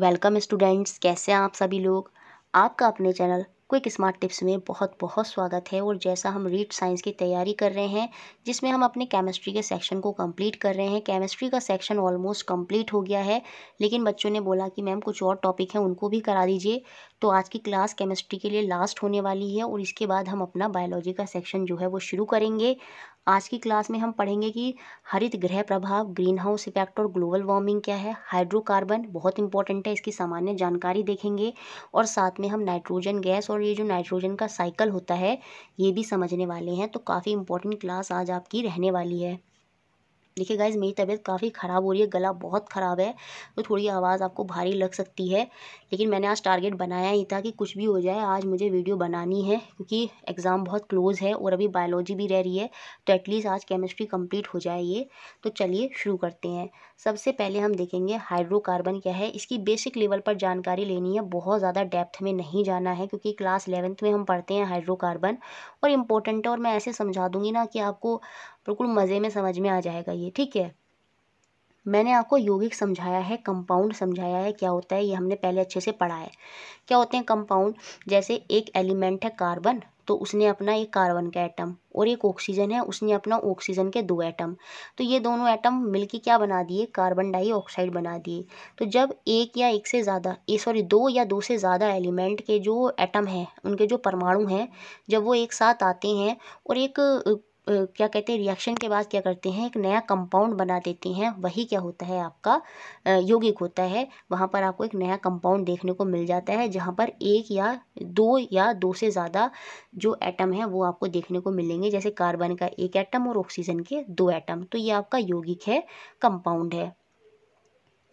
welcome students कैसे हैं आप सभी लोग आपका अपने चैनल क्विक स्मार्ट टिप्स में बहुत बहुत स्वागत है और जैसा हम रीड साइंस की तैयारी कर रहे हैं जिसमें हम अपने केमिस्ट्री के सेक्शन को कंप्लीट कर रहे हैं केमिस्ट्री का सेक्शन ऑलमोस्ट कंप्लीट हो गया है लेकिन बच्चों ने बोला कि मैम कुछ और टॉपिक हैं उनको भी करा दीजिए तो आज की क्लास केमिस्ट्री के लिए लास्ट होने वाली है और इसके बाद हम अपना बायोलॉजी का सेक्शन जो है वो शुरू करेंगे आज की क्लास में हम पढ़ेंगे कि हरित गृह प्रभाव ग्रीन हाउस इफेक्ट और ग्लोबल वार्मिंग क्या है हाइड्रोकार्बन बहुत इंपॉर्टेंट है इसकी सामान्य जानकारी देखेंगे और साथ में हम नाइट्रोजन गैस और ये जो नाइट्रोजन का साइकिल होता है ये भी समझने वाले हैं तो काफ़ी इंपॉर्टेंट क्लास आज आपकी रहने वाली है देखिए गाइज मेरी तबीयत काफ़ी ख़राब हो रही है गला बहुत ख़राब है तो थोड़ी आवाज़ आपको भारी लग सकती है लेकिन मैंने आज टारगेट बनाया ही था कि कुछ भी हो जाए आज मुझे वीडियो बनानी है क्योंकि एग्ज़ाम बहुत क्लोज़ है और अभी बायोलॉजी भी रह रही है तो एटलीस्ट आज केमिस्ट्री कंप्लीट हो जाए ये तो चलिए शुरू करते हैं सबसे पहले हम देखेंगे हाइड्रोकार्बन क्या है इसकी बेसिक लेवल पर जानकारी लेनी है बहुत ज़्यादा डेप्थ में नहीं जाना है क्योंकि क्लास इलेवेंथ में हम पढ़ते हैं हाइड्रोकार्बन और इम्पोर्टेंट है और मैं ऐसे समझा दूँगी ना कि आपको बिल्कुल मज़े में समझ में आ जाएगा ये ठीक है मैंने आपको यौगिक समझाया है कंपाउंड समझाया है क्या होता है ये हमने पहले अच्छे से पढ़ा है क्या होते हैं कंपाउंड जैसे एक एलिमेंट है कार्बन तो उसने अपना एक कार्बन का एटम और एक ऑक्सीजन है उसने अपना ऑक्सीजन के दो एटम तो ये दोनों एटम मिलके क्या बना दिए कार्बन डाइऑक्साइड बना दिए तो जब एक या एक से ज़्यादा ये सॉरी दो या दो से ज़्यादा एलिमेंट के जो एटम हैं उनके जो परमाणु हैं जब वो एक साथ आते हैं और एक क्या कहते हैं रिएक्शन के बाद क्या करते हैं एक नया कंपाउंड बना देती हैं वही क्या होता है आपका यौगिक होता है वहाँ पर आपको एक नया कंपाउंड देखने को मिल जाता है जहाँ पर एक या दो या दो से ज़्यादा जो एटम है वो आपको देखने को मिलेंगे जैसे कार्बन का एक एटम और ऑक्सीजन के दो एटम तो ये आपका यौगिक है कंपाउंड है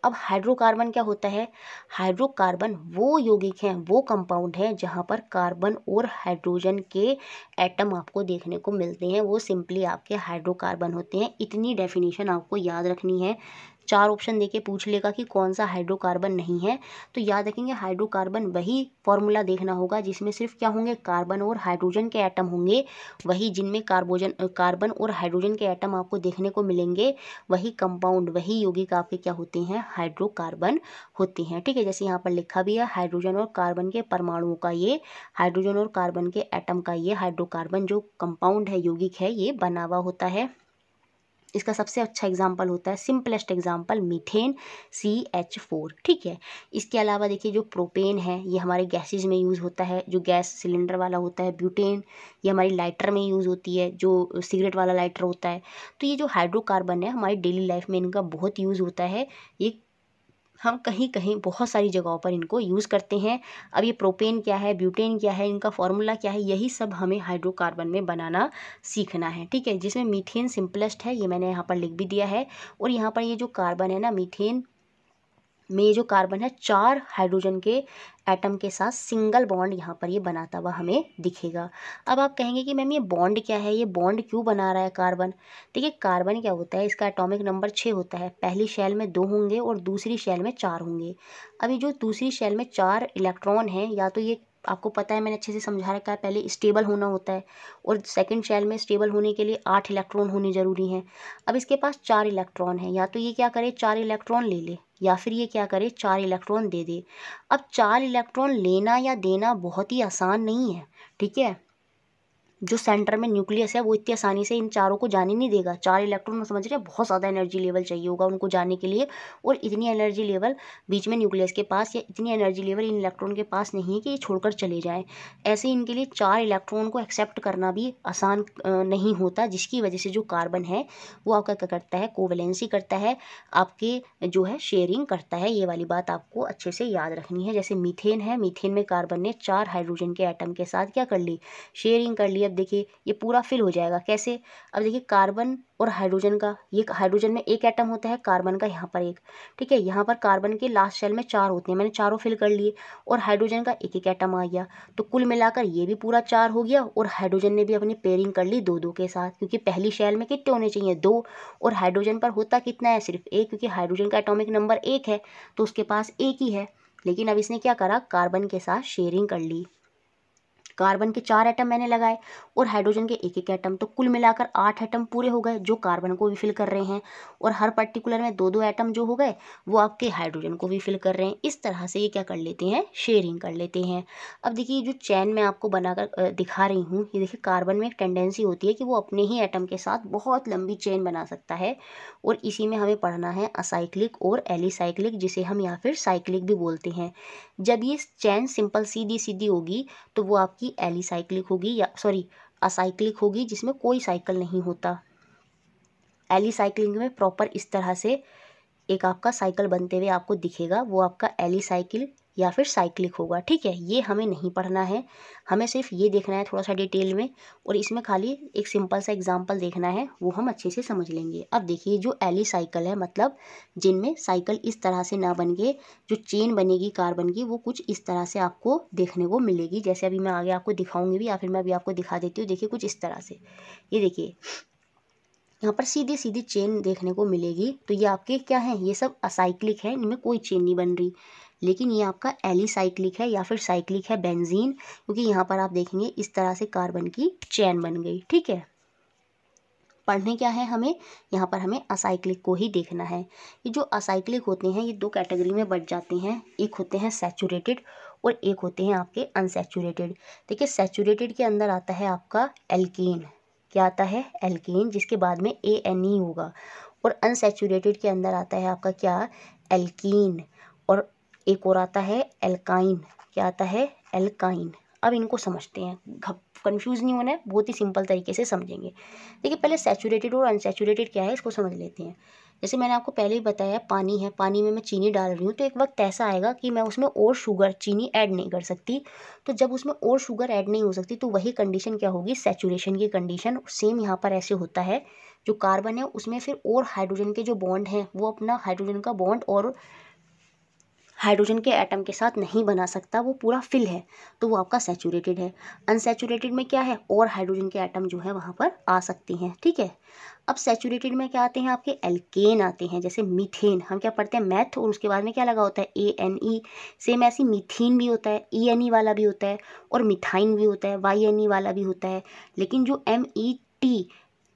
अब हाइड्रोकार्बन क्या होता है हाइड्रोकार्बन वो यौगिक हैं वो कंपाउंड हैं जहाँ पर कार्बन और हाइड्रोजन के एटम आपको देखने को मिलते हैं वो सिंपली आपके हाइड्रोकार्बन होते हैं इतनी डेफिनेशन आपको याद रखनी है चार ऑप्शन देके पूछ लेगा कि कौन सा हाइड्रोकार्बन नहीं है तो याद रखेंगे हाइड्रोकार्बन वही फॉर्मूला देखना होगा जिसमें सिर्फ क्या होंगे कार्बन और हाइड्रोजन के एटम होंगे वही जिनमें कार्बोजन कार्बन और हाइड्रोजन के एटम आपको देखने को मिलेंगे वही कंपाउंड वही यौगिक आपके क्या होते हैं हाइड्रोकार्बन होते हैं ठीक है जैसे यहाँ पर लिखा भी है हाइड्रोजन और कार्बन के परमाणुओं का ये हाइड्रोजन और कार्बन के एटम का ये हाइड्रोकार्बन जो कंपाउंड है यौगिक है ये बना हुआ होता है इसका सबसे अच्छा एग्जाम्पल होता है simplest example methane C H four ठीक है इसके अलावा देखिए जो प्रोपेन है ये हमारे गैसेज में यूज़ होता है जो गैस सिलेंडर वाला होता है ब्यूटेन ये हमारी लाइटर में यूज़ होती है जो सिगरेट वाला लाइटर होता है तो ये जो हाइड्रोकार्बन है हमारी डेली लाइफ में इनका बहुत यूज़ होता है ये हम कहीं कहीं बहुत सारी जगहों पर इनको यूज़ करते हैं अब ये प्रोपेन क्या है ब्यूटेन क्या है इनका फॉर्मूला क्या है यही सब हमें हाइड्रोकार्बन में बनाना सीखना है ठीक है जिसमें मीथेन सिंपलेस्ट है ये मैंने यहाँ पर लिख भी दिया है और यहाँ पर ये जो कार्बन है ना मीथेन में जो कार्बन है चार हाइड्रोजन के एटम के साथ सिंगल बॉन्ड यहाँ पर ये बनाता हुआ हमें दिखेगा अब आप कहेंगे कि मैम ये बॉन्ड क्या है ये बॉन्ड क्यों बना रहा है कार्बन देखिए कार्बन क्या होता है इसका एटॉमिक नंबर छः होता है पहली शैल में दो होंगे और दूसरी शैल में चार होंगे अभी जो दूसरी शैल में चार इलेक्ट्रॉन हैं या तो ये आपको पता है मैंने अच्छे से समझा रखा है पहले स्टेबल होना होता है और सेकंड शेल में स्टेबल होने के लिए आठ इलेक्ट्रॉन होने ज़रूरी हैं अब इसके पास चार इलेक्ट्रॉन हैं या तो ये क्या करे चार इलेक्ट्रॉन ले ले या फिर ये क्या करे चार इलेक्ट्रॉन दे दे अब चार इलेक्ट्रॉन लेना या देना बहुत ही आसान नहीं है ठीक है जो सेंटर में न्यूक्लियस है वो इतनी आसानी से इन चारों को जाने नहीं देगा चार इलेक्ट्रॉन समझ रहे हैं बहुत ज़्यादा एनर्जी लेवल चाहिए होगा उनको जाने के लिए और इतनी एनर्जी लेवल बीच में न्यूक्लियस के पास या इतनी एनर्जी लेवल इन इलेक्ट्रॉन के पास नहीं है कि ये छोड़कर चले जाएँ ऐसे इनके लिए चार इलेक्ट्रॉन को एक्सेप्ट करना भी आसान नहीं होता जिसकी वजह से जो कार्बन है वो आपका क्या करता है कोवेलेंसी करता है आपके जो है शेयरिंग करता है ये वाली बात आपको अच्छे से याद रखनी है जैसे मीथेन है मीथेन में कार्बन ने चार हाइड्रोजन के आइटम के साथ क्या कर ली शेयरिंग कर लिया अब देखिए ये पूरा फिल हो जाएगा कैसे अब देखिए कार्बन और हाइड्रोजन का ये हाइड्रोजन में एक एटम होता है कार्बन का यहाँ पर एक ठीक है यहाँ पर कार्बन के लास्ट शेल में चार होते हैं मैंने चारों फिल कर लिए और हाइड्रोजन का एक एक एटम आ गया तो कुल मिलाकर ये भी पूरा चार हो गया और हाइड्रोजन ने भी अपनी पेयरिंग कर ली दो दो के साथ क्योंकि पहली शेल में कितने होने चाहिए दो और हाइड्रोजन पर होता कितना है सिर्फ एक क्योंकि हाइड्रोजन का एटोमिक नंबर एक है तो उसके पास एक ही है लेकिन अब इसने क्या करा कार्बन के साथ शेयरिंग कर ली कार्बन के चार आइटम मैंने लगाए और हाइड्रोजन के एक एक आइटम तो कुल मिलाकर आठ आइटम पूरे हो गए जो कार्बन को भी फिल कर रहे हैं और हर पर्टिकुलर में दो दो एटम जो हो गए वो आपके हाइड्रोजन को भी फिल कर रहे हैं इस तरह से ये क्या कर लेते हैं शेयरिंग कर लेते हैं अब देखिए जो चैन मैं आपको बनाकर दिखा रही हूँ ये देखिए कार्बन में एक टेंडेंसी होती है कि वो अपने ही आइटम के साथ बहुत लंबी चेन बना सकता है और इसी में हमें पढ़ना है असाइक्लिक और एलिसाइक्लिक जिसे हम या फिर साइक्लिक भी बोलते हैं जब ये चैन सिंपल सीधी सीधी होगी तो वो आपकी की एलिसाइक्लिक होगी या सॉरी असाइक्लिक होगी जिसमें कोई साइकिल नहीं होता एलिसाइक्लिक में प्रॉपर इस तरह से एक आपका साइकिल बनते हुए आपको दिखेगा वो आपका एलिसाइकिल या फिर साइक्लिक होगा ठीक है ये हमें नहीं पढ़ना है हमें सिर्फ ये देखना है थोड़ा सा डिटेल में और इसमें खाली एक सिंपल सा एग्जाम्पल देखना है वो हम अच्छे से समझ लेंगे अब देखिए जो एली साइकिल है मतलब जिनमें साइकिल इस तरह से ना बन के जो चेन बनेगी कार्बन की वो कुछ इस तरह से आपको देखने को मिलेगी जैसे अभी मैं आगे आपको दिखाऊंगी भी या फिर मैं अभी आपको दिखा देती हूँ देखिए कुछ इस तरह से ये देखिए यहाँ पर सीधी सीधी चेन देखने को मिलेगी तो ये आपके क्या हैं ये सब असाइक्लिक है इनमें कोई चेन नहीं बन रही लेकिन ये आपका एलिसाइक्लिक है या फिर साइक्लिक है बेंजीन क्योंकि यहाँ पर आप देखेंगे इस तरह से कार्बन की चैन बन गई ठीक है पढ़ने क्या है हमें यहाँ पर हमें असाइक्लिक को ही देखना है ये जो असाइक्लिक होते हैं ये दो कैटेगरी में बढ़ जाते हैं एक होते हैं सेचूरेटेड और एक होते हैं आपके अनसेचूरेटेड देखिए सेचूरेटेड के अंदर आता है आपका एल्केन क्या आता है एल्केन जिसके बाद में ए एन ई होगा और अनसेचूरेटेड के अंदर आता है आपका क्या एल्कीन और एक और आता है एल्काइन क्या आता है एल्काइन अब इनको समझते हैं घप कन्फ्यूज़ नहीं होना है बहुत ही सिंपल तरीके से समझेंगे देखिए पहले सेचूरेटेड और अनसेचूरेटेड क्या है इसको समझ लेते हैं जैसे मैंने आपको पहले ही बताया पानी है पानी में मैं चीनी डाल रही हूँ तो एक वक्त ऐसा आएगा कि मैं उसमें और शुगर चीनी ऐड नहीं कर सकती तो जब उसमें और शुगर ऐड नहीं हो सकती तो वही कंडीशन क्या होगी सेचुरेशन की कंडीशन सेम यहाँ पर ऐसे होता है जो कार्बन है उसमें फिर और हाइड्रोजन के जो बॉन्ड हैं वो अपना हाइड्रोजन का बॉन्ड और हाइड्रोजन के एटम के साथ नहीं बना सकता वो पूरा फिल है तो वो आपका सेचूरेटेड है अनसेचूरेटेड में क्या है और हाइड्रोजन के एटम जो है वहाँ पर आ सकती हैं ठीक है अब सेचूरेटेड में क्या आते हैं आपके एल्केन आते हैं जैसे मीथेन हम क्या पढ़ते हैं मैथ और उसके बाद में क्या लगा होता है ए एन ई सेम ऐसी मीथेन भी होता है ई एन ई वाला भी होता है और मिथाइन भी होता है वाई एन ई वाला भी होता है लेकिन जो M E T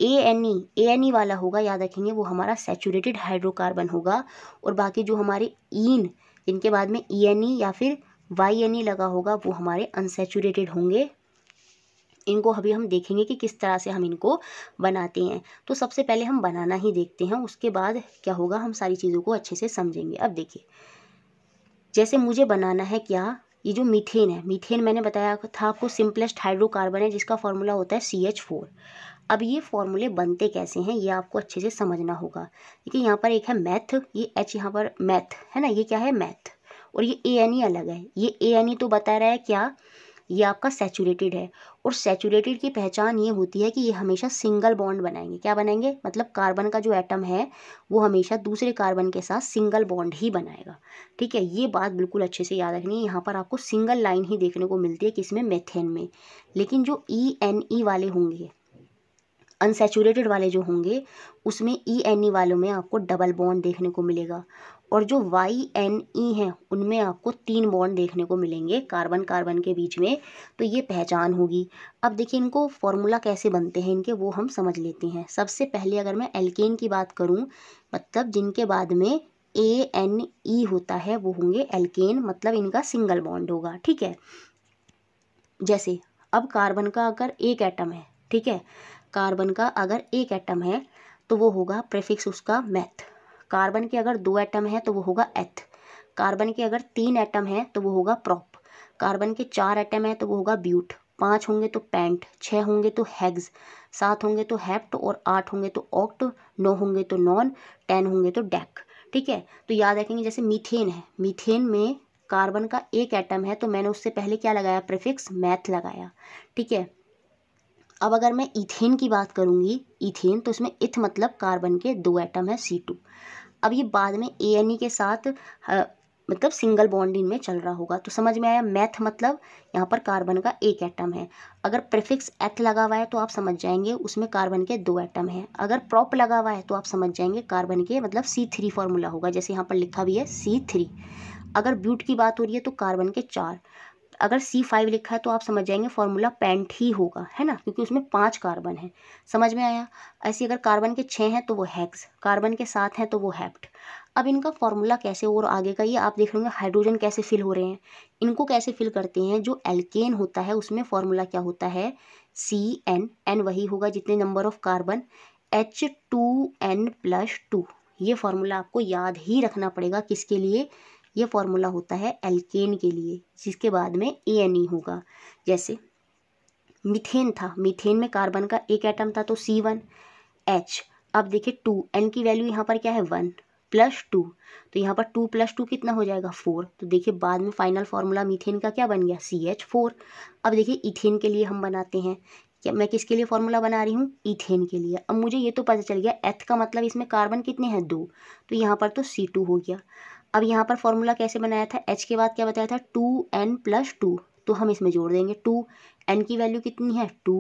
A N E A N E वाला होगा याद रखेंगे वो हमारा सेचूरेटेड हाइड्रोकार्बन होगा और बाकी जो हमारे ईन इनके बाद में ई एन ई या फिर वाई एन ई लगा होगा वो हमारे अनसेचुरेटेड होंगे इनको अभी हम देखेंगे कि किस तरह से हम इनको बनाते हैं तो सबसे पहले हम बनाना ही देखते हैं उसके बाद क्या होगा हम सारी चीज़ों को अच्छे से समझेंगे अब देखिए जैसे मुझे बनाना है क्या ये जो मीथेन है मीथेन मैंने बताया था आपको सिंपलेस्ट हाइड्रोकार्बन है जिसका फॉर्मूला होता है सी एच फोर अब ये फॉर्मूले बनते कैसे हैं ये आपको अच्छे से समझना होगा देखिए यहाँ पर एक है मैथ ये एच यहाँ पर मैथ है ना ये क्या है मैथ और ये ए एन ई अलग है ये ए एन ई तो बता रहा है क्या ये आपका सेचूरेटेड है और सेचूरेटेड की पहचान ये होती है कि ये हमेशा सिंगल बॉन्ड बनाएंगे क्या बनाएंगे मतलब कार्बन का जो एटम है वो हमेशा दूसरे कार्बन के साथ सिंगल बॉन्ड ही बनाएगा ठीक है ये बात बिल्कुल अच्छे से याद रखनी है यहाँ पर आपको सिंगल लाइन ही देखने को मिलती है किसमें मेथेन में लेकिन जो ई एन ई वाले होंगे अनसेचुरेटेड वाले जो होंगे उसमें ई एन ई वालों में आपको डबल बॉन्ड देखने को मिलेगा और जो वाई एन ई हैं उनमें आपको तीन बॉन्ड देखने को मिलेंगे कार्बन कार्बन के बीच में तो ये पहचान होगी अब देखिए इनको फॉर्मूला कैसे बनते हैं इनके वो हम समझ लेते हैं सबसे पहले अगर मैं एल्केन की बात करूँ मतलब जिनके बाद में ए एन ई होता है वो होंगे एल्केन मतलब इनका सिंगल बॉन्ड होगा ठीक है जैसे अब कार्बन का अगर एक एटम है ठीक है कार्बन का अगर एक एटम है तो वो होगा प्रेफिक्स उसका मैथ कार्बन के अगर दो एटम है तो वो होगा एथ कार्बन के अगर तीन एटम है तो वो होगा प्रॉप कार्बन के चार एटम है तो वो होगा ब्यूट पाँच होंगे तो पेंट छः होंगे तो हैग्स सात होंगे तो हैप्ट और आठ होंगे तो ऑक्ट नौ होंगे तो नॉन टेन होंगे तो डेक ठीक है तो याद रखेंगे जैसे मीथेन है मीथेन में कार्बन का एक एटम है तो मैंने उससे पहले क्या लगाया प्रिफिक्स मैथ लगाया ठीक है अब अगर मैं इथेन की बात करूँगी इथेन तो इसमें इथ मतलब कार्बन के दो एटम है सी टू अब ये बाद में ए एन ई के साथ आ, मतलब सिंगल बॉन्डिंग में चल रहा होगा तो समझ में आया मैथ मतलब यहाँ पर कार्बन का एक एटम है अगर प्रिफिक्स एथ लगा हुआ है तो आप समझ जाएंगे उसमें कार्बन के दो एटम हैं अगर प्रॉप लगा हुआ है तो आप समझ जाएंगे कार्बन के मतलब सी थ्री फॉर्मूला होगा जैसे यहाँ पर लिखा भी है सी थ्री अगर ब्यूट की बात हो रही है तो कार्बन के चार अगर सी फाइव लिखा है तो आप समझ जाएंगे फॉर्मूला पेंट ही होगा है ना क्योंकि उसमें पाँच कार्बन है समझ में आया ऐसे अगर कार्बन के छः हैं तो वो हैक्स कार्बन के सात हैं तो वो हैप्ट अब इनका फॉर्मूला कैसे और आगे का ये आप देख लेंगे हाइड्रोजन कैसे फिल हो रहे हैं इनको कैसे फिल करते हैं जो एल्केन होता है उसमें फॉर्मूला क्या होता है सी एन एन वही होगा जितने number of carbon H two N plus two ये फॉर्मूला आपको याद ही रखना पड़ेगा किसके लिए ये फॉर्मूला होता है एल्केन के लिए जिसके बाद में ए एन ई होगा जैसे मिथेन था मिथेन में कार्बन का एक एटम था तो सी वन एच अब देखिए टू एन की वैल्यू यहाँ पर क्या है वन प्लस टू तो यहाँ पर टू प्लस टू कितना हो जाएगा फोर तो देखिए बाद में फाइनल फार्मूला मीथेन का क्या बन गया सी एच फोर अब देखिए इथेन के लिए हम बनाते हैं क्या मैं किसके लिए फॉर्मूला बना रही हूँ इथेन के लिए अब मुझे ये तो पता चल गया एथ का मतलब इसमें कार्बन कितने हैं दो तो यहाँ पर तो सी टू हो गया अब यहाँ पर फॉर्मूला कैसे बनाया था एच के बाद क्या बताया था टू एन प्लस टू तो हम इसमें जोड़ देंगे टू एन की वैल्यू कितनी है two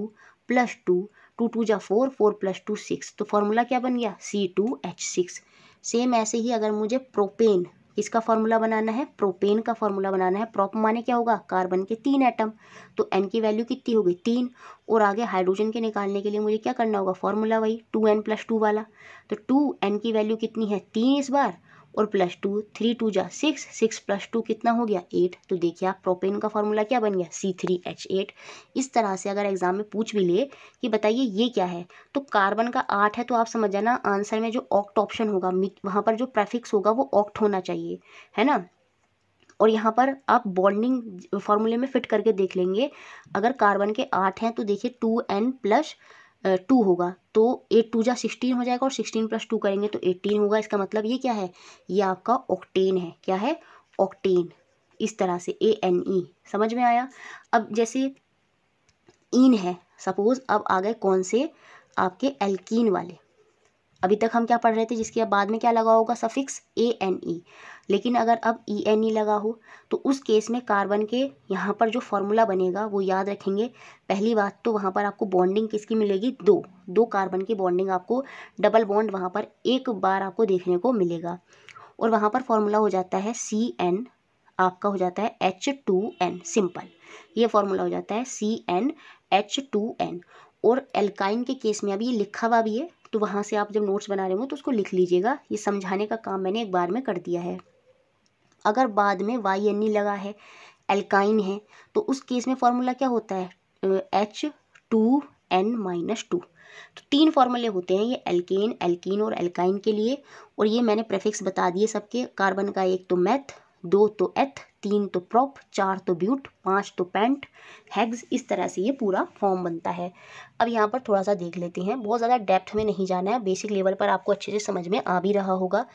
plus two two two जा four four plus two six तो फॉर्मूला क्या बन गया C two H six same ऐसे ही अगर मुझे प्रोपेन इसका फार्मूला बनाना है प्रोपेन का फार्मूला बनाना है प्रोप माने क्या होगा कार्बन के तीन एटम तो एन की वैल्यू कितनी होगी तीन और आगे हाइड्रोजन के निकालने के लिए मुझे क्या करना होगा फार्मूला वही टू एन प्लस टू वाला तो टू एन की वैल्यू कितनी है तीन इस बार और प्लस टू थ्री टू जा सिक्स सिक्स प्लस टू कितना हो गया एट तो देखिए आप प्रोपेन का फॉर्मूला क्या बन गया सी थ्री एच एट इस तरह से अगर एग्जाम में पूछ भी ले कि बताइए ये क्या है तो कार्बन का आठ है तो आप समझ जाना आंसर में जो ऑक्ट ऑप्शन होगा वहाँ पर जो प्रेफिक्स होगा वो ऑक्ट होना चाहिए है ना और यहाँ पर आप बॉन्डिंग फॉर्मूले में फिट करके देख लेंगे अगर कार्बन के आठ हैं तो देखिए टू एन प्लस टू होगा तो एट टू जा सिक्सटीन हो जाएगा और सिक्सटीन प्लस टू करेंगे तो एट्टीन होगा इसका मतलब ये क्या है ये आपका ऑक्टेन है क्या है ऑक्टेन इस तरह से ए एन ई समझ में आया अब जैसे इन है सपोज़ अब आ गए कौन से आपके एल्कीन वाले अभी तक हम क्या पढ़ रहे थे जिसके बाद में क्या लगा होगा सफिक्स ए एन ई लेकिन अगर अब ई एन ई लगा हो तो उस केस में कार्बन के यहाँ पर जो फॉर्मूला बनेगा वो याद रखेंगे पहली बात तो वहाँ पर आपको बॉन्डिंग किसकी मिलेगी दो दो कार्बन की बॉन्डिंग आपको डबल बॉन्ड वहाँ पर एक बार आपको देखने को मिलेगा और वहाँ पर फॉर्मूला हो जाता है सी एन आपका हो जाता है एच टू एन सिंपल ये फॉर्मूला हो जाता है C N H two N और एल्काइन के केस में अभी ये लिखा हुआ भी है तो वहाँ से आप जब नोट्स बना रहे हो तो उसको लिख लीजिएगा ये समझाने का काम मैंने एक बार में कर दिया है अगर बाद में वाई एन ई लगा है एल्काइन है तो उस केस में फार्मूला क्या होता है H two N minus two तो तीन फार्मूले होते हैं ये एल्केन एल्कीन और एल्काइन के लिए और ये मैंने प्रेफिक्स बता दिए सबके कार्बन का एक तो मैथ दो तो एथ तीन तो प्रॉप चार तो ब्यूट पाँच तो पेंट हैग्स इस तरह से ये पूरा फॉर्म बनता है अब यहाँ पर थोड़ा सा देख लेते हैं बहुत ज़्यादा डेप्थ में नहीं जाना है बेसिक लेवल पर आपको अच्छे से समझ में आ भी रहा होगा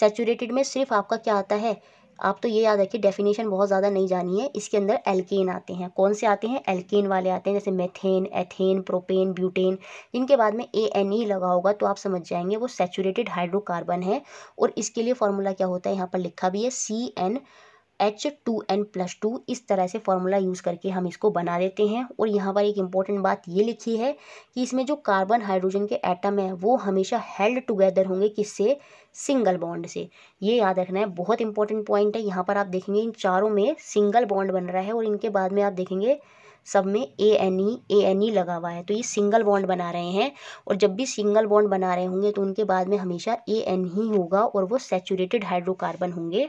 सेचूरेटेड में सिर्फ आपका क्या आता है आप तो ये याद रखिए डेफिनेशन बहुत ज़्यादा नहीं जानी है इसके अंदर एल्केन आते हैं कौन से आते हैं एल्केन वाले आते हैं जैसे मेथेन एथेन प्रोपेन ब्यूटेन जिनके बाद में ए एन ई लगा होगा तो आप समझ जाएंगे वो सेचूरेटेड हाइड्रोकार्बन है और इसके लिए फॉर्मूला क्या होता है यहाँ पर लिखा भी है C N H two N plus two इस तरह से फॉर्मूला यूज़ करके हम इसको बना देते हैं और यहाँ पर एक इम्पॉर्टेंट बात ये लिखी है कि इसमें जो कार्बन हाइड्रोजन के एटम हैं वो हमेशा हेल्ड टुगेदर होंगे किससे सिंगल बॉन्ड से ये याद रखना है बहुत इंपॉर्टेंट पॉइंट है यहाँ पर आप देखेंगे इन चारों में सिंगल बॉन्ड बन रहा है और इनके बाद में आप देखेंगे सब में ए एन ई ए एन ई लगा हुआ है तो ये सिंगल बॉन्ड बना रहे हैं और जब भी सिंगल बॉन्ड बना रहे होंगे तो उनके बाद में हमेशा ए एन ही होगा और वो सेचूरेटेड हाइड्रोकार्बन होंगे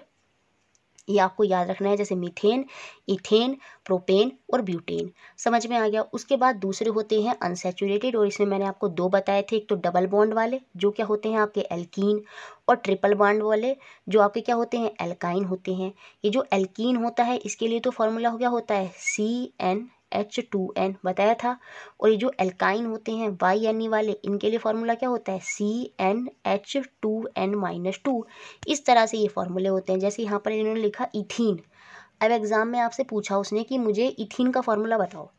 ये आपको याद रखना है जैसे मीथेन इथेन प्रोपेन और ब्यूटेन समझ में आ गया उसके बाद दूसरे होते हैं अनसेचुरेटेड और इसमें मैंने आपको दो बताए थे एक तो डबल बॉन्ड वाले जो क्या होते हैं आपके एल्कीन और ट्रिपल बॉन्ड वाले जो आपके क्या होते हैं एल्काइन होते हैं ये जो एल्कीन होता है इसके लिए तो फॉर्मूला हो गया होता है C N H two N बताया था और ये जो एल्काइन होते हैं वाई एन ई वाले इनके लिए फार्मूला क्या होता है C N H two N minus two इस तरह से ये फार्मूले होते हैं जैसे यहाँ पर इन्होंने लिखा इथीन अब एग्ज़ाम में आपसे पूछा उसने कि मुझे इथीन का फार्मूला बताओ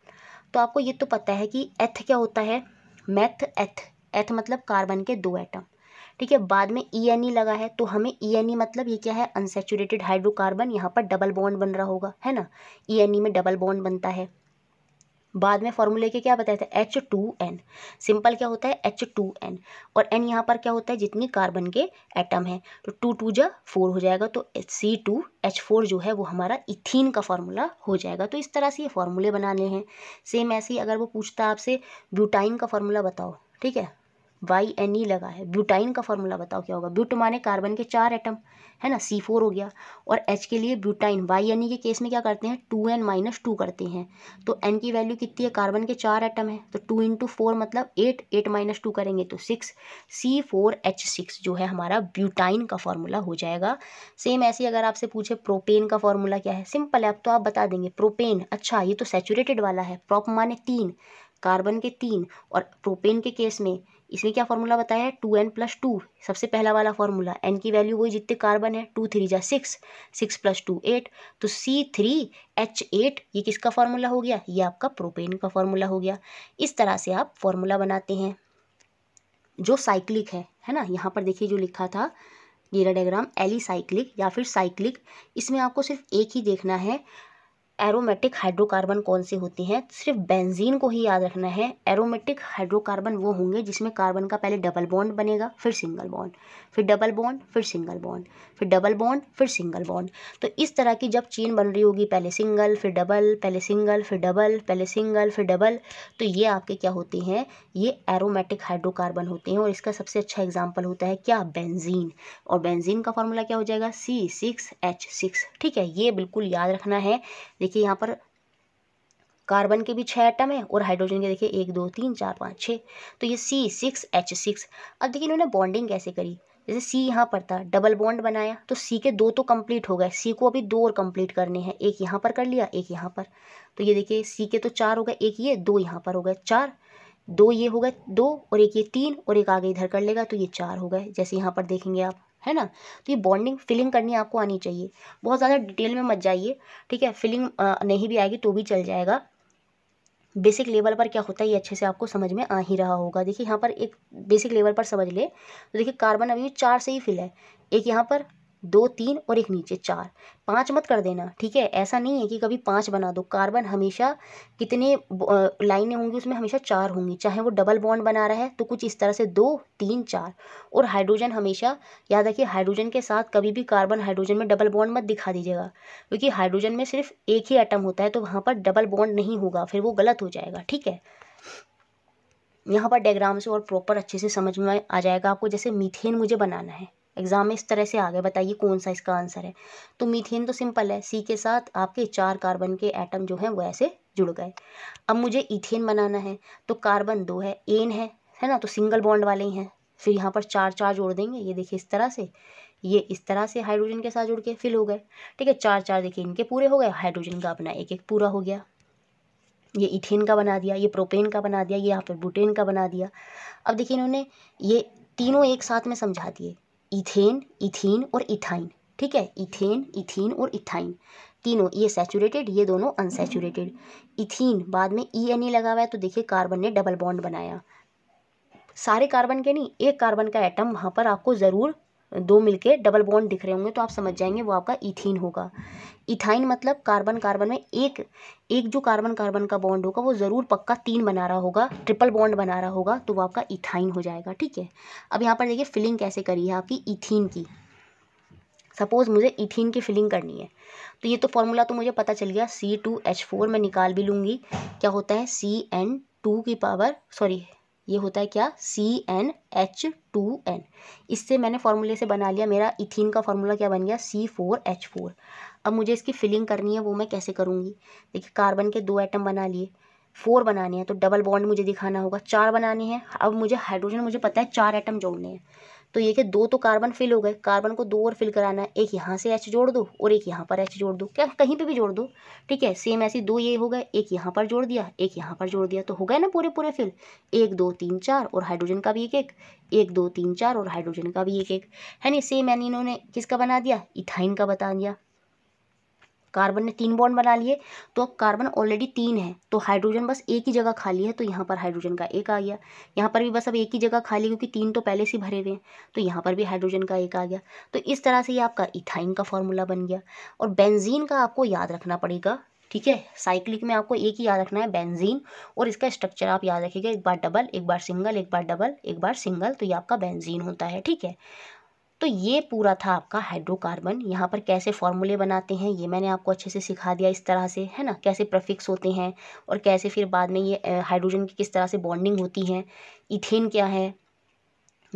तो आपको ये तो पता है कि एथ क्या होता है मैथ एथ एथ मतलब कार्बन के दो एटम ठीक है बाद में ई एन ई लगा है तो हमें ई एन ई मतलब ये क्या है अनसेचुरेटेड हाइड्रोकार्बन यहाँ पर डबल बॉन्ड बन रहा होगा है ना ई एन ई में डबल बॉन्ड बनता है बाद में फॉर्मूले के क्या बताया था एच टू एन सिंपल क्या होता है एच टू एन और एन यहाँ पर क्या होता है जितनी कार्बन के एटम हैं तो टू टू जा फोर हो जाएगा तो सी टू एच फोर जो है वो हमारा इथीन का फॉर्मूला हो जाएगा तो इस तरह से ये फॉर्मूले बनाने हैं सेम ऐसे ही अगर वो पूछता आपसे ब्यूटाइन का फॉर्मूला बताओ ठीक है वाई एन ई लगा है ब्यूटाइन का फॉर्मूला बताओ क्या होगा ब्यूट माने कार्बन के चार एटम है ना सी फोर हो गया और एच के लिए ब्यूटाइन वाई एन ई के केस में क्या करते हैं टू एन माइनस टू करते हैं तो एन की वैल्यू कितनी है कार्बन के चार एटम है तो टू इंटू फोर मतलब एट एट माइनस टू करेंगे तो six C four H six जो है हमारा ब्यूटाइन का फॉर्मूला हो जाएगा सेम ऐसे अगर आपसे पूछे प्रोपेन का फॉर्मूला क्या है सिंपल है अब तो आप बता देंगे प्रोपेन अच्छा ये तो सेचुरेटेड वाला है प्रॉप माने तीन कार्बन के तीन और प्रोपेन के केस में इसमें क्या फॉर्मूला बताया है टू एन प्लस टू सबसे पहला वाला फॉर्मूला एन की वैल्यू वही जितने कार्बन है टू थ्री जा six six plus two eight तो सी थ्री एच एट ये किसका फॉर्मूला हो गया ये आपका प्रोपेन का फॉर्मूला हो गया इस तरह से आप फॉर्मूला बनाते हैं जो साइक्लिक है है ना यहाँ पर देखिए जो लिखा था गेरा डायग्राम एली साइक्लिक या फिर साइक्लिक इसमें आपको सिर्फ एक ही देखना है एरोमेटिक हाइड्रोकार्बन कौन से होते हैं सिर्फ बेंजीन को ही याद रखना है एरोमेटिक हाइड्रोकार्बन वो होंगे जिसमें कार्बन का पहले डबल बॉन्ड बनेगा फिर सिंगल बॉन्ड फिर डबल बॉन्ड फिर सिंगल बॉन्ड फिर डबल बॉन्ड फिर सिंगल बॉन्ड तो इस तरह की जब चेन बन रही होगी पहले सिंगल फिर डबल पहले सिंगल फिर डबल पहले सिंगल फिर डबल तो ये आपके क्या होते हैं ये एरोमेटिक हाइड्रोकार्बन होते हैं और इसका सबसे अच्छा एग्जाम्पल होता है क्या बेंजीन और बेंजीन का फॉर्मूला क्या हो जाएगा सी सिक्स एच सिक्स ठीक है ये बिल्कुल याद रखना है देखिए यहाँ पर कार्बन के भी छः आइटम है और हाइड्रोजन के देखिए एक दो तीन चार पाँच छः तो ये सी सिक्स एच सिक्स अब देखिए इन्होंने बॉन्डिंग कैसे करी जैसे सी यहाँ पर था डबल बॉन्ड बनाया तो सी के दो तो कंप्लीट हो गए सी को अभी दो और कंप्लीट करने हैं एक यहाँ पर कर लिया एक यहाँ पर तो ये देखिए सी के तो चार हो गए एक ये दो यहाँ पर हो गए चार दो ये हो गए दो और एक ये तीन और एक आगे इधर कर लेगा तो ये चार हो गए जैसे यहाँ पर देखेंगे आप है ना तो ये बॉन्डिंग फिलिंग करनी आपको आनी चाहिए बहुत ज़्यादा डिटेल में मत जाइए ठीक है फिलिंग नहीं भी आएगी तो भी चल जाएगा बेसिक लेवल पर क्या होता है ये अच्छे से आपको समझ में आ ही रहा होगा देखिए यहाँ पर एक बेसिक लेवल पर समझ ले तो देखिए कार्बन अभी चार से ही फिल है एक यहाँ पर दो तीन और एक नीचे चार पांच मत कर देना ठीक है ऐसा नहीं है कि कभी पांच बना दो कार्बन हमेशा कितने लाइनें होंगी उसमें हमेशा चार होंगी चाहे वो डबल बॉन्ड बना रहा है तो कुछ इस तरह से दो तीन चार और हाइड्रोजन हमेशा याद रखिए हाइड्रोजन के साथ कभी भी कार्बन हाइड्रोजन में डबल बॉन्ड मत दिखा दीजिएगा क्योंकि हाइड्रोजन में सिर्फ एक ही आइटम होता है तो वहाँ पर डबल बॉन्ड नहीं होगा फिर वो गलत हो जाएगा ठीक है यहाँ पर डायग्राम से और प्रॉपर अच्छे से समझ में आ जाएगा आपको जैसे मीथेन मुझे बनाना है एग्ज़ाम में इस तरह से आ गया बताइए कौन सा इसका आंसर है तो मीथेन तो सिंपल है सी के साथ आपके चार कार्बन के एटम जो हैं वो ऐसे जुड़ गए अब मुझे इथेन बनाना है तो कार्बन दो है एन है है ना तो सिंगल बॉन्ड वाले ही हैं फिर यहाँ पर चार चार जोड़ देंगे ये देखिए इस तरह से ये इस तरह से हाइड्रोजन के साथ जुड़ के फिल हो गए ठीक है चार चार देखिए इनके पूरे हो गए हाइड्रोजन का अपना एक एक पूरा हो गया ये इथेन का बना दिया ये प्रोपेन का बना दिया ये यहाँ पर बुटेन का बना दिया अब देखिए इन्होंने ये तीनों एक साथ में समझा दिए इथेन इथीन और इथाइन ठीक है इथेन इथीन और इथाइन तीनों ये सेचुरेटेड ये दोनों अनसेचुरेटेड इथीन बाद में ई एन ई लगा हुआ है तो देखिए कार्बन ने डबल बॉन्ड बनाया सारे कार्बन के नहीं एक कार्बन का एटम वहाँ पर आपको ज़रूर दो मिलके डबल बॉन्ड दिख रहे होंगे तो आप समझ जाएंगे वो आपका इथीन होगा इथाइन मतलब कार्बन कार्बन में एक एक जो कार्बन कार्बन का बॉन्ड होगा वो ज़रूर पक्का तीन बना रहा होगा ट्रिपल बॉन्ड बना रहा होगा तो वो आपका इथाइन हो जाएगा ठीक है अब यहाँ पर देखिए फिलिंग कैसे करी है आपकी इथीन की सपोज़ मुझे इथीन की फिलिंग करनी है तो ये तो फॉर्मूला तो मुझे पता चल गया सी टू एच फोर मैं निकाल भी लूँगी क्या होता है सी एन टू की पावर सॉरी ये होता है क्या C N H two N इससे मैंने फॉर्मूले से बना लिया मेरा इथिन का फॉर्मूला क्या बन गया सी फोर एच फोर अब मुझे इसकी फिलिंग करनी है वो मैं कैसे करूँगी देखिए कार्बन के दो एटम बना लिए फोर बनाने हैं तो डबल बॉन्ड मुझे दिखाना होगा चार बनाने हैं अब मुझे हाइड्रोजन मुझे पता है चार एटम जोड़ने हैं तो ये क्या दो तो कार्बन फिल हो गए कार्बन को दो और फिल कराना है एक यहाँ से एच जोड़ दो और एक यहाँ पर एच जोड़ दो क्या कहीं पे भी जोड़ दो ठीक है सेम ऐसी दो ये हो गए एक यहाँ पर जोड़ दिया एक यहाँ पर जोड़ दिया तो हो गए ना पूरे पूरे फिल एक दो तीन चार और हाइड्रोजन का भी एक एक एक दो तीन चार और हाइड्रोजन का भी एक एक है नहीं सेम यानी इन्होंने किसका बना दिया इथाइन का बता दिया कार्बन ने तीन बॉन्ड बना लिए तो अब कार्बन ऑलरेडी तीन है तो हाइड्रोजन बस एक ही जगह खाली है तो यहाँ पर हाइड्रोजन का एक आ गया यहाँ पर भी बस अब एक ही जगह खाली क्योंकि तीन तो पहले से भरे हुए हैं तो यहाँ पर भी हाइड्रोजन का एक आ गया तो इस तरह से ये आपका इथाइन का फॉर्मूला बन गया और बेंजीन का आपको याद रखना पड़ेगा ठीक है साइक्लिक में आपको एक ही याद रखना है बेंजीन और इसका स्ट्रक्चर आप याद रखिएगा एक बार डबल एक बार सिंगल एक बार डबल एक बार सिंगल तो ये आपका बेंजीन होता है ठीक है तो ये पूरा था आपका हाइड्रोकार्बन यहाँ पर कैसे फॉर्मूले बनाते हैं ये मैंने आपको अच्छे से सिखा दिया इस तरह से है ना कैसे प्रफिक्स होते हैं और कैसे फिर बाद में ये हाइड्रोजन की किस तरह से बॉन्डिंग होती है इथेन क्या है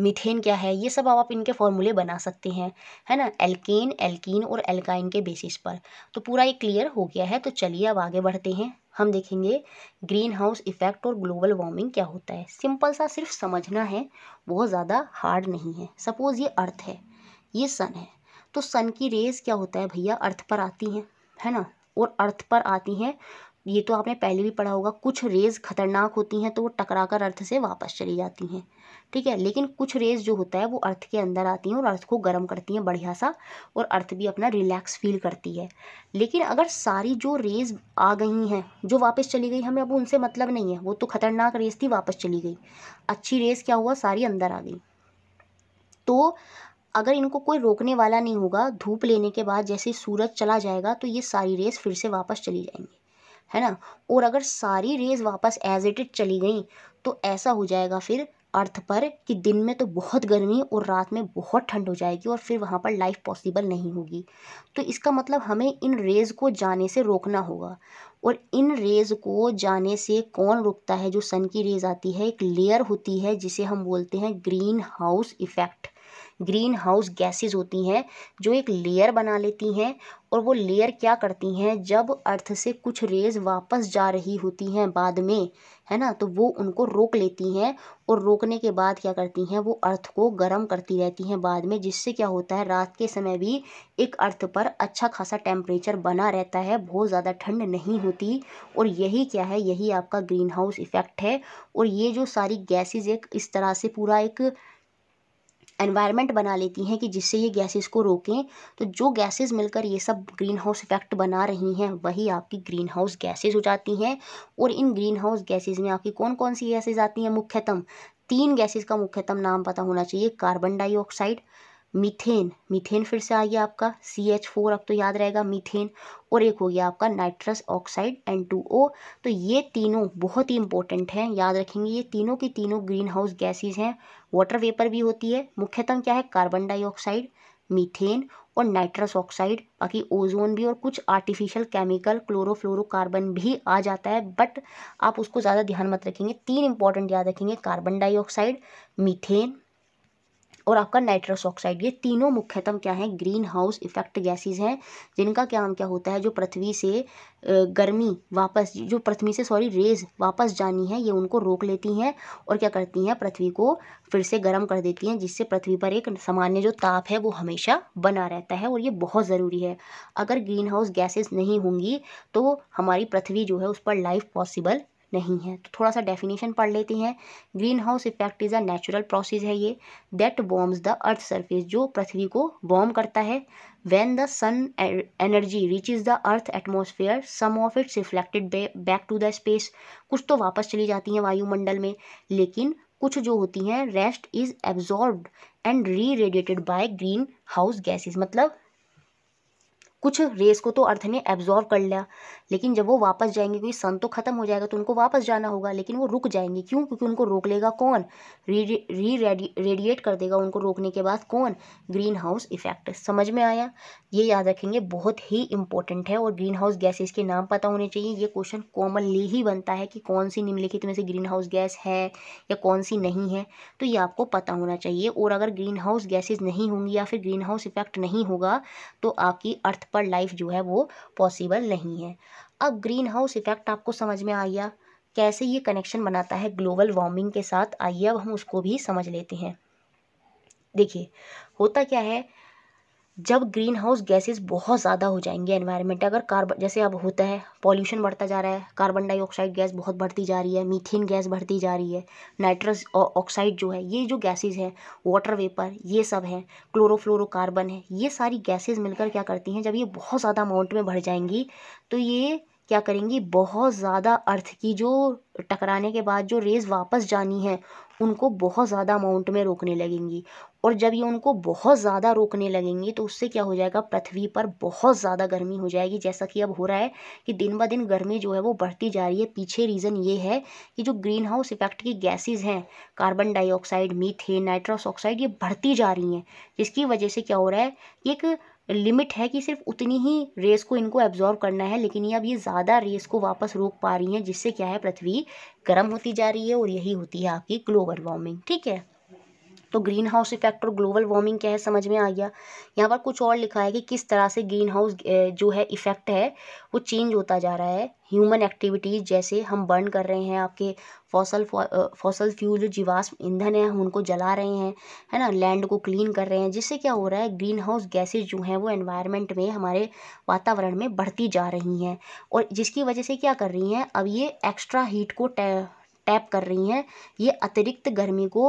मीथेन क्या है ये सब आप इनके फॉर्मूले बना सकते हैं है ना एल्केन एल्कीन और एल्काइन के बेसिस पर तो पूरा ये क्लियर हो गया है तो चलिए अब आगे बढ़ते हैं हम देखेंगे ग्रीन हाउस इफेक्ट और ग्लोबल वार्मिंग क्या होता है सिंपल सा सिर्फ समझना है बहुत ज़्यादा हार्ड नहीं है सपोज़ ये अर्थ है ये सन है तो सन की रेज क्या होता है भैया अर्थ पर आती हैं है ना और अर्थ पर आती हैं ये तो आपने पहले भी पढ़ा होगा कुछ रेज़ खतरनाक होती हैं तो वो टकरा कर अर्थ से वापस चली जाती हैं ठीक है लेकिन कुछ रेज़ जो होता है वो अर्थ के अंदर आती हैं और अर्थ को गर्म करती हैं बढ़िया सा और अर्थ भी अपना रिलैक्स फील करती है लेकिन अगर सारी जो रेज़ आ गई हैं जो वापस चली गई हमें अब उनसे मतलब नहीं है वो तो ख़तरनाक रेज़ थी वापस चली गई अच्छी रेज़ क्या हुआ सारी अंदर आ गई तो अगर इनको कोई रोकने वाला नहीं होगा धूप लेने के बाद जैसे सूरज चला जाएगा तो ये सारी रेस फिर से वापस चली जाएंगी है ना और अगर सारी रेज़ वापस एज इट इज चली गई तो ऐसा हो जाएगा फिर अर्थ पर कि दिन में तो बहुत गर्मी और रात में बहुत ठंड हो जाएगी और फिर वहाँ पर लाइफ पॉसिबल नहीं होगी तो इसका मतलब हमें इन रेज़ को जाने से रोकना होगा और इन रेज़ को जाने से कौन रोकता है जो सन की रेज़ आती है एक लेयर होती है जिसे हम बोलते हैं greenhouse effect greenhouse gases होती हैं जो एक लेयर बना लेती हैं और वो लेयर क्या करती हैं जब अर्थ से कुछ रेज वापस जा रही होती हैं बाद में है ना तो वो उनको रोक लेती हैं और रोकने के बाद क्या करती हैं वो अर्थ को गर्म करती रहती हैं बाद में जिससे क्या होता है रात के समय भी एक अर्थ पर अच्छा खासा टेम्परेचर बना रहता है बहुत ज़्यादा ठंड नहीं होती और यही क्या है यही आपका ग्रीन हाउस इफ़ेक्ट है और ये जो सारी गैसेज एक इस तरह से पूरा एक एनवायरनमेंट बना लेती हैं कि जिससे ये गैसेस को रोकें तो जो गैसेस मिलकर ये सब ग्रीन हाउस इफ़ेक्ट बना रही हैं वही आपकी ग्रीन हाउस गैसेज हो जाती हैं और इन ग्रीन हाउस गैसेज में आपकी कौन कौन सी गैसेज आती हैं मुख्यतम तीन गैसेज का मुख्यतम नाम पता होना चाहिए कार्बन डाइऑक्साइड मीथेन मीथेन फिर से आ गया आपका सी एच फोर अब तो याद रहेगा मीथेन और एक हो गया आपका nitrous oxide N two O तो ये तीनों बहुत ही इंपॉर्टेंट हैं याद रखेंगे ये तीनों की तीनों ग्रीन हाउस गैसेज हैं वाटर वेपर भी होती है मुख्यतम क्या है कार्बन डाइऑक्साइड मीथेन और नाइट्रस ऑक्साइड बाकी ओजोन भी और कुछ आर्टिफिशियल केमिकल क्लोरोफ्लोरोकार्बन भी आ जाता है बट आप उसको ज़्यादा ध्यान मत रखेंगे तीन इंपॉर्टेंट याद रखेंगे कार्बन डाइऑक्साइड मीथेन और आपका नाइट्रस ऑक्साइड ये तीनों मुख्यतम क्या है ग्रीन हाउस इफेक्ट गैसेज हैं जिनका क्या हम क्या होता है जो पृथ्वी से गर्मी वापस जो पृथ्वी से सॉरी रेज वापस जानी है ये उनको रोक लेती हैं और क्या करती हैं पृथ्वी को फिर से गर्म कर देती हैं जिससे पृथ्वी पर एक सामान्य जो ताप है वो हमेशा बना रहता है और ये बहुत ज़रूरी है अगर ग्रीन हाउस गैसेज नहीं होंगी तो हमारी पृथ्वी जो है उस पर लाइफ पॉसिबल नहीं है तो थोड़ा सा डेफिनेशन पढ़ लेते हैं greenhouse effect is a natural process है ये that warms the Earth surface जो पृथ्वी को बॉम्ब करता है when the sun energy is the Earth atmosphere some of it's reflected back to the space कुछ तो वापस चली जाती हैं वायुमंडल में लेकिन कुछ जो होती हैं rest is absorb and re radiated by greenhouse gases मतलब कुछ रेस को तो अर्थ ने एब्जॉर्व कर लिया लेकिन जब वो वापस जाएंगे क्योंकि सन तो ख़त्म हो जाएगा तो उनको वापस जाना होगा लेकिन वो रुक जाएंगे क्यों क्योंकि उनको रोक लेगा कौन री रेडिएट कर देगा उनको रोकने के बाद कौन ग्रीन हाउस इफेक्ट समझ में आया ये याद रखेंगे बहुत ही इंपॉर्टेंट है और ग्रीन हाउस गैसेज के नाम पता होने चाहिए ये क्वेश्चन कॉमनली ही बनता है कि कौन सी निम्नलिखित में से ग्रीन हाउस गैस है या कौन सी नहीं है तो ये आपको पता होना चाहिए और अगर ग्रीन हाउस गैसेज नहीं होंगी या फिर ग्रीन हाउस इफेक्ट नहीं होगा तो आपकी अर्थ पर लाइफ जो है वो पॉसिबल नहीं है अब ग्रीन हाउस इफ़ेक्ट आपको समझ में आ गया कैसे ये कनेक्शन बनाता है ग्लोबल वार्मिंग के साथ आइए अब हम उसको भी समझ लेते हैं देखिए होता क्या है जब ग्रीन हाउस गैसेस बहुत ज़्यादा हो जाएंगे एनवायरनमेंट अगर कार्बन जैसे अब होता है पॉल्यूशन बढ़ता जा रहा है कार्बन डाइऑक्साइड गैस बहुत बढ़ती जा रही है मीथेन गैस बढ़ती जा रही है नाइट्रस ऑक्साइड जो है ये जो गैसेस हैं वाटर वेपर ये सब हैं क्लोरोफ्लोरोकार्बन है ये सारी गैसेज मिलकर क्या करती हैं जब ये बहुत ज़्यादा अमाउंट में बढ़ जाएंगी तो ये क्या करेंगी बहुत ज़्यादा अर्थ की जो टकराने के बाद जो रेज वापस जानी है उनको बहुत ज़्यादा अमाउंट में रोकने लगेंगी और जब ये उनको बहुत ज़्यादा रोकने लगेंगी तो उससे क्या हो जाएगा पृथ्वी पर बहुत ज़्यादा गर्मी हो जाएगी जैसा कि अब हो रहा है कि दिन ब दिन गर्मी जो है वो बढ़ती जा रही है पीछे रीज़न ये है कि जो ग्रीन हाउस इफेक्ट की गैसेज हैं carbon dioxide methane nitrous oxide ये बढ़ती जा रही हैं जिसकी वजह से क्या हो रहा है कि एक लिमिट है कि सिर्फ उतनी ही रेस को इनको एब्जॉर्व करना है लेकिन ये अब ये ज़्यादा रेस को वापस रोक पा रही हैं जिससे क्या है पृथ्वी गर्म होती जा रही है और यही होती है आपकी ग्लोबल वार्मिंग ठीक है तो ग्रीन हाउस इफेक्ट और ग्लोबल वार्मिंग क्या है समझ में आ गया यहाँ पर कुछ और लिखा है कि किस तरह से ग्रीन हाउस जो है इफेक्ट है वो चेंज होता जा रहा है ह्यूमन एक्टिविटीज़ जैसे हम बर्न कर रहे हैं आपके फॉसल फॉसल फ्यूल जो जीवाश्म ईंधन है हम उनको जला रहे हैं है ना लैंड को क्लीन कर रहे हैं जिससे क्या हो रहा है ग्रीन हाउस गैसेज जो हैं वो एनवायरमेंट में हमारे वातावरण में बढ़ती जा रही हैं और जिसकी वजह से क्या कर रही हैं अब ये एक्स्ट्रा हीट को टैप कर रही हैं ये अतिरिक्त गर्मी को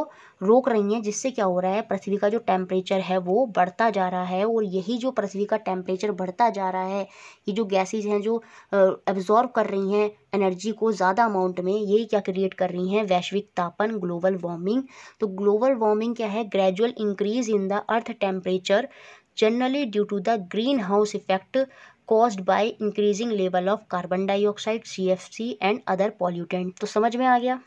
रोक रही हैं जिससे क्या हो रहा है पृथ्वी का जो टेम्परेचर है वो बढ़ता जा रहा है और यही जो पृथ्वी का टेम्परेचर बढ़ता जा रहा है ये जो गैसेज हैं जो एब्जॉर्व कर रही हैं एनर्जी को ज़्यादा अमाउंट में यही क्या क्रिएट कर रही हैं वैश्विक तापन ग्लोबल वार्मिंग तो ग्लोबल वार्मिंग क्या है gradual increase in the Earth temperature generally due to the greenhouse effect caused by increasing level of carbon dioxide C and other pollutant तो समझ में आ गया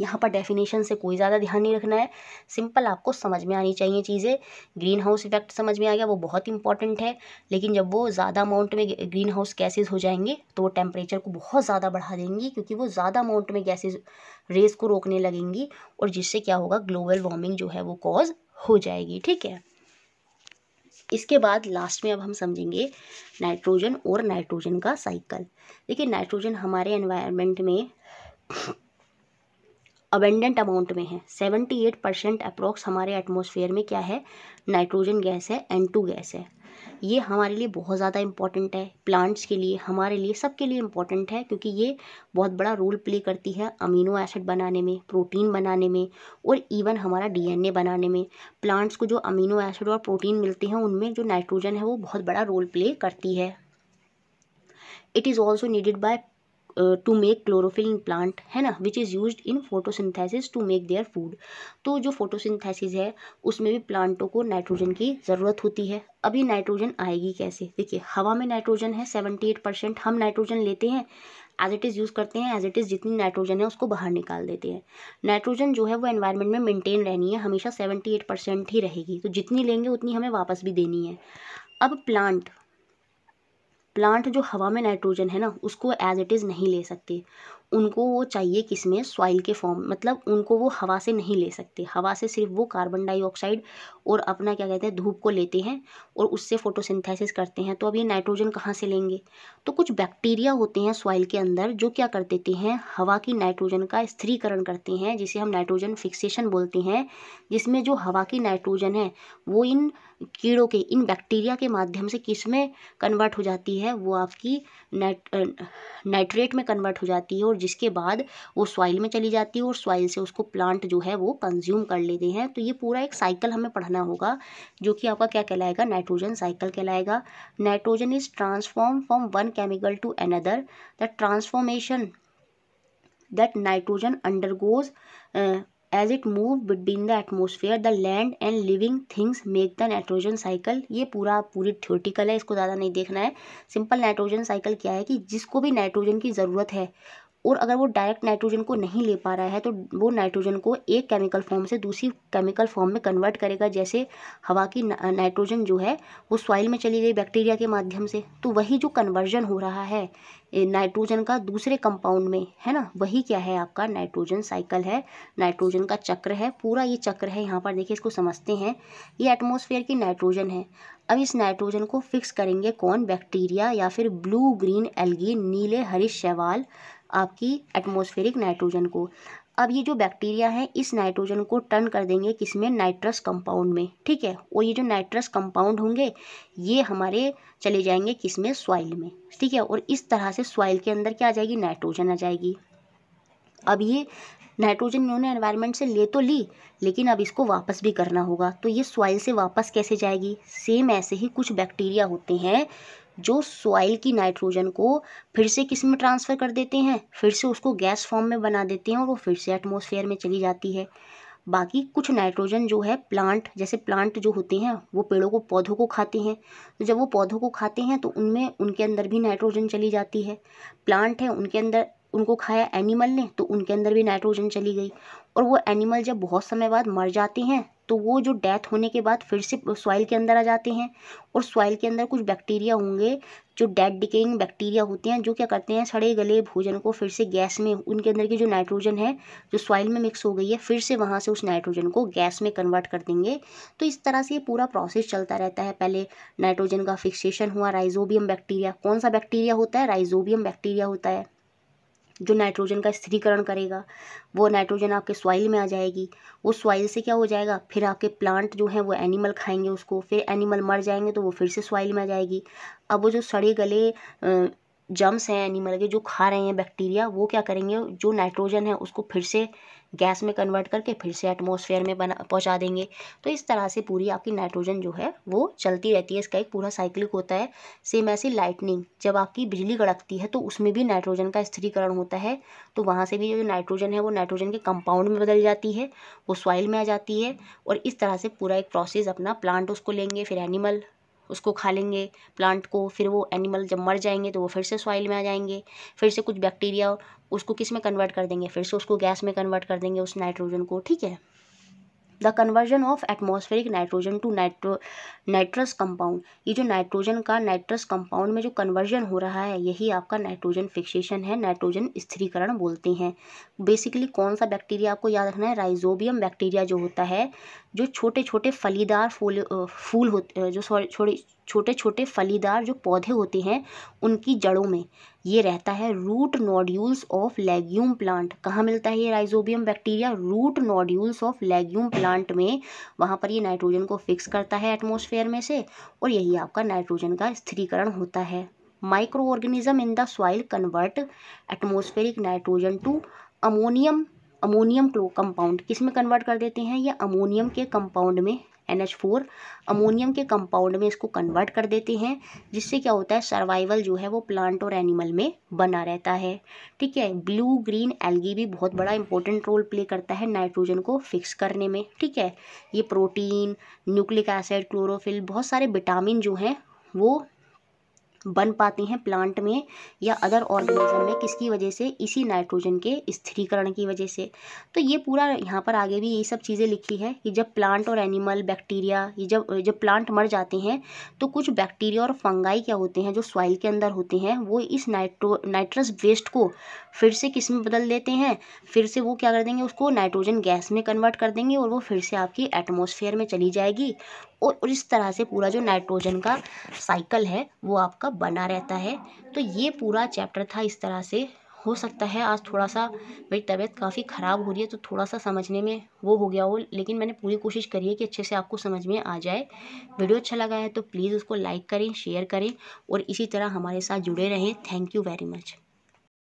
यहाँ पर डेफिनेशन से कोई ज़्यादा ध्यान नहीं रखना है सिंपल आपको समझ में आनी चाहिए चीज़ें ग्रीन हाउस इफेक्ट समझ में आ गया वो बहुत इंपॉर्टेंट है लेकिन जब वो ज़्यादा अमाउंट में ग्रीन हाउस गैसेज हो जाएंगे तो वो टेम्परेचर को बहुत ज़्यादा बढ़ा देंगी क्योंकि वो ज़्यादा अमाउंट में गैसेज रेस को रोकने लगेंगी और जिससे क्या होगा ग्लोबल वार्मिंग जो है वो कॉज हो जाएगी ठीक है इसके बाद लास्ट में अब हम समझेंगे नाइट्रोजन और नाइट्रोजन का साइकिल देखिए नाइट्रोजन हमारे एनवायरनमेंट में अबेंडेंट अमाउंट में है सेवेंटी एट परसेंट अप्रॉक्स हमारे एटमोसफेयर में क्या है नाइट्रोजन गैस है एन टू गैस है ये हमारे लिए बहुत ज़्यादा इम्पॉर्टेंट है प्लांट्स के लिए हमारे लिए सबके लिए इम्पॉर्टेंट है क्योंकि ये बहुत बड़ा रोल प्ले करती है अमीनो एसिड बनाने में प्रोटीन बनाने में और इवन हमारा डीएनए बनाने में प्लांट्स को जो अमीनो एसिड और प्रोटीन मिलते हैं उनमें जो नाइट्रोजन है वो बहुत बड़ा रोल प्ले करती है it is also needed by to make chlorophyll plant है ना which is use in photosynthesis to make their food तो जो फोटोसिंथेसिस है उसमें भी प्लांटों को नाइट्रोजन की ज़रूरत होती है अभी नाइट्रोजन आएगी कैसे देखिए हवा में नाइट्रोजन है सेवेंटी एट परसेंट हम नाइट्रोजन लेते हैं एज इट इज़ यूज़ करते हैं एज इट इज़ जितनी नाइट्रोजन है उसको बाहर निकाल देते हैं नाइट्रोजन जो है वो एन्वायरमेंट में मेनटेन रहनी है हमेशा सेवेंटी एट परसेंट ही रहेगी तो जितनी लेंगे उतनी हमें वापस भी देनी है अब प्लांट प्लांट जो हवा में नाइट्रोजन है ना उसको एज इट इज़ नहीं ले सकते उनको वो चाहिए किस में सॉइल के फॉर्म मतलब उनको वो हवा से नहीं ले सकते हवा से सिर्फ वो कार्बन डाइऑक्साइड और अपना क्या कहते हैं धूप को लेते हैं और उससे फोटोसिंथेसिस करते हैं तो अब ये नाइट्रोजन कहाँ से लेंगे तो कुछ बैक्टीरिया होते हैं सॉइल के अंदर जो क्या कर देते हैं हवा की नाइट्रोजन का स्थिरीकरण करते हैं जिसे हम नाइट्रोजन फिक्सेशन बोलते हैं जिसमें जो हवा की नाइट्रोजन है वो इन कीड़ों के इन बैक्टीरिया के माध्यम से किस में कन्वर्ट हो जाती है वो आपकी नाइट नाइट्रेट में कन्वर्ट हो जाती है और जिसके बाद वो सॉइल में चली जाती है और सॉइल से उसको प्लांट जो है वो कंज्यूम कर लेते हैं तो ये पूरा एक साइकिल हमें पढ़ना होगा जो कि आपका क्या कहलाएगा नाइट्रोजन साइकिल कहलाएगा nitrogen is transform from one chemical to another the transformation that nitrogen undergoes as it move between the atmosphere the land and living things make the nitrogen cycle ये पूरा पूरी थ्योरेटिकल है इसको ज़्यादा नहीं देखना है सिंपल नाइट्रोजन साइकिल क्या है कि जिसको भी नाइट्रोजन की ज़रूरत है और अगर वो डायरेक्ट नाइट्रोजन को नहीं ले पा रहा है तो वो नाइट्रोजन को एक केमिकल फॉर्म से दूसरी केमिकल फॉर्म में कन्वर्ट करेगा जैसे हवा की नाइट्रोजन जो है वो सॉइल में चली गई बैक्टीरिया के माध्यम से तो वही जो कन्वर्जन हो रहा है नाइट्रोजन का दूसरे कंपाउंड में है ना वही क्या है आपका नाइट्रोजन साइकिल है नाइट्रोजन का चक्र है पूरा ये चक्र है यहाँ पर देखिए इसको समझते हैं ये एटमोसफेयर की नाइट्रोजन है अब इस नाइट्रोजन को फिक्स करेंगे कौन बैक्टीरिया या फिर ब्लू ग्रीन एलगी नीले हरी शैवाल आपकी एटमोस्फेरिक नाइट्रोजन को अब ये जो बैक्टीरिया है इस नाइट्रोजन को टर्न कर देंगे किसमें नाइट्रस कंपाउंड में ठीक है और ये जो नाइट्रस कंपाउंड होंगे ये हमारे चले जाएंगे किसमें सॉइल में ठीक है और इस तरह से सॉइल के अंदर क्या आ जाएगी नाइट्रोजन आ जाएगी अब ये नाइट्रोजन इन्होंने एनवायरनमेंट से ले तो ली लेकिन अब इसको वापस भी करना होगा तो ये सॉइल से वापस कैसे जाएगी सेम ऐसे ही कुछ बैक्टीरिया होते हैं जो सॉइल की नाइट्रोजन को फिर से किस में ट्रांसफ़र कर देते हैं फिर से उसको गैस फॉर्म में बना देते हैं और वो फिर से एटमोसफेयर में चली जाती है बाकी कुछ नाइट्रोजन जो है प्लांट जैसे प्लांट जो होते हैं वो पेड़ों को पौधों को खाते हैं तो जब वो पौधों को खाते हैं तो उनमें उनके अंदर भी नाइट्रोजन चली जाती है प्लांट है उनके अंदर उनको खाया एनिमल ने तो उनके अंदर भी नाइट्रोजन चली गई और वो एनिमल जब बहुत समय बाद मर जाते हैं तो वो जो डेथ होने के बाद फिर से सॉइल के अंदर आ जाते हैं और सॉइल के अंदर कुछ बैक्टीरिया होंगे जो डेड डिकेइंग बैक्टीरिया होते हैं जो क्या करते हैं सड़े गले भोजन को फिर से गैस में उनके अंदर की जो नाइट्रोजन है जो सॉइल में मिक्स हो गई है फिर से वहाँ से उस नाइट्रोजन को गैस में कन्वर्ट कर देंगे तो इस तरह से ये पूरा प्रोसेस चलता रहता है पहले नाइट्रोजन का फिक्सेशन हुआ राइजोबियम बैक्टीरिया कौन सा बैक्टीरिया होता है राइजोबियम बैक्टीरिया होता है जो नाइट्रोजन का स्थिरीकरण करेगा वो नाइट्रोजन आपके सॉइल में आ जाएगी वो सॉइल से क्या हो जाएगा फिर आपके प्लांट जो हैं वो एनिमल खाएंगे उसको फिर एनिमल मर जाएंगे तो वो फिर से सॉइल में आ जाएगी अब वो जो सड़े गले जम्स हैं एनिमल के जो खा रहे हैं बैक्टीरिया वो क्या करेंगे जो नाइट्रोजन है उसको फिर से गैस में कन्वर्ट करके फिर से एटमोसफेयर में बना पहुँचा देंगे तो इस तरह से पूरी आपकी नाइट्रोजन जो है वो चलती रहती है इसका एक पूरा साइक्लिक होता है सेम ऐसी लाइटनिंग जब आपकी बिजली गड़कती है तो उसमें भी नाइट्रोजन का स्थिरीकरण होता है तो वहाँ से भी जो नाइट्रोजन है वो नाइट्रोजन के कंपाउंड में बदल जाती है वो सॉइल में आ जाती है और इस तरह से पूरा एक प्रोसेस अपना प्लांट उसको लेंगे फिर एनिमल उसको खा लेंगे प्लांट को फिर वो एनिमल जब मर जाएंगे तो वो फिर से सॉइल में आ जाएंगे फिर से कुछ बैक्टीरिया उसको किस में कन्वर्ट कर देंगे फिर से उसको गैस में कन्वर्ट कर देंगे उस नाइट्रोजन को ठीक है the conversion of atmospheric nitrogen to nitro nitrous compound ये जो नाइट्रोजन का नाइट्रस कंपाउंड में जो कन्वर्जन हो रहा है यही आपका नाइट्रोजन फिक्सेशन है नाइट्रोजन स्थिरीकरण बोलते हैं बेसिकली कौन सा बैक्टीरिया आपको याद रखना है राइजोबियम बैक्टीरिया जो होता है जो छोटे छोटे फलीदार फूल फूल होते जो सॉरी छोटे छोटे छोटे फलीदार जो पौधे होते हैं उनकी जड़ों में ये रहता है root nodules of legume plant कहाँ मिलता है ये rhizobium bacteria root nodules of legume plant में वहाँ पर ये नाइट्रोजन को फिक्स करता है एटमोसफेयर में से और यही आपका नाइट्रोजन का स्थिरीकरण होता है microorganism in the soil convert atmospheric nitrogen to ammonium ammonium क्लो कंपाउंड किस में कन्वर्ट कर देते हैं या अमोनियम के कंपाउंड में एन एच फोर अमोनियम के कंपाउंड में इसको कन्वर्ट कर देते हैं जिससे क्या होता है सर्वाइवल जो है वो प्लांट और एनिमल में बना रहता है ठीक है ब्लू ग्रीन एल्गी भी बहुत बड़ा इंपॉर्टेंट रोल प्ले करता है नाइट्रोजन को फिक्स करने में ठीक है ये प्रोटीन न्यूक्लिक एसिड क्लोरोफिल बहुत सारे विटामिन जो हैं वो बन पाते हैं प्लांट में या अदर ऑर्गेनिज्म में किसकी वजह से इसी नाइट्रोजन के स्थिरीकरण की वजह से तो ये पूरा यहाँ पर आगे भी ये सब चीज़ें लिखी है कि जब प्लांट और एनिमल बैक्टीरिया ये जब जब प्लांट मर जाते हैं तो कुछ बैक्टीरिया और फंगाई क्या होते हैं जो सॉइल के अंदर होते हैं वो इस नाइट्रो नाइट्रस वेस्ट को फिर से किस में बदल देते हैं फिर से वो क्या कर देंगे उसको नाइट्रोजन गैस में कन्वर्ट कर देंगे और वो फिर से आपकी एटमोसफेयर में चली जाएगी और इस तरह से पूरा जो नाइट्रोजन का साइकिल है वो आपका बना रहता है तो ये पूरा चैप्टर था इस तरह से हो सकता है आज थोड़ा सा मेरी तबीयत काफ़ी ख़राब हो रही है तो थोड़ा सा समझने में वो हो गया हो लेकिन मैंने पूरी कोशिश करी है कि अच्छे से आपको समझ में आ जाए वीडियो अच्छा लगा है तो प्लीज़ उसको लाइक करें शेयर करें और इसी तरह हमारे साथ जुड़े रहें थैंक यू वेरी मच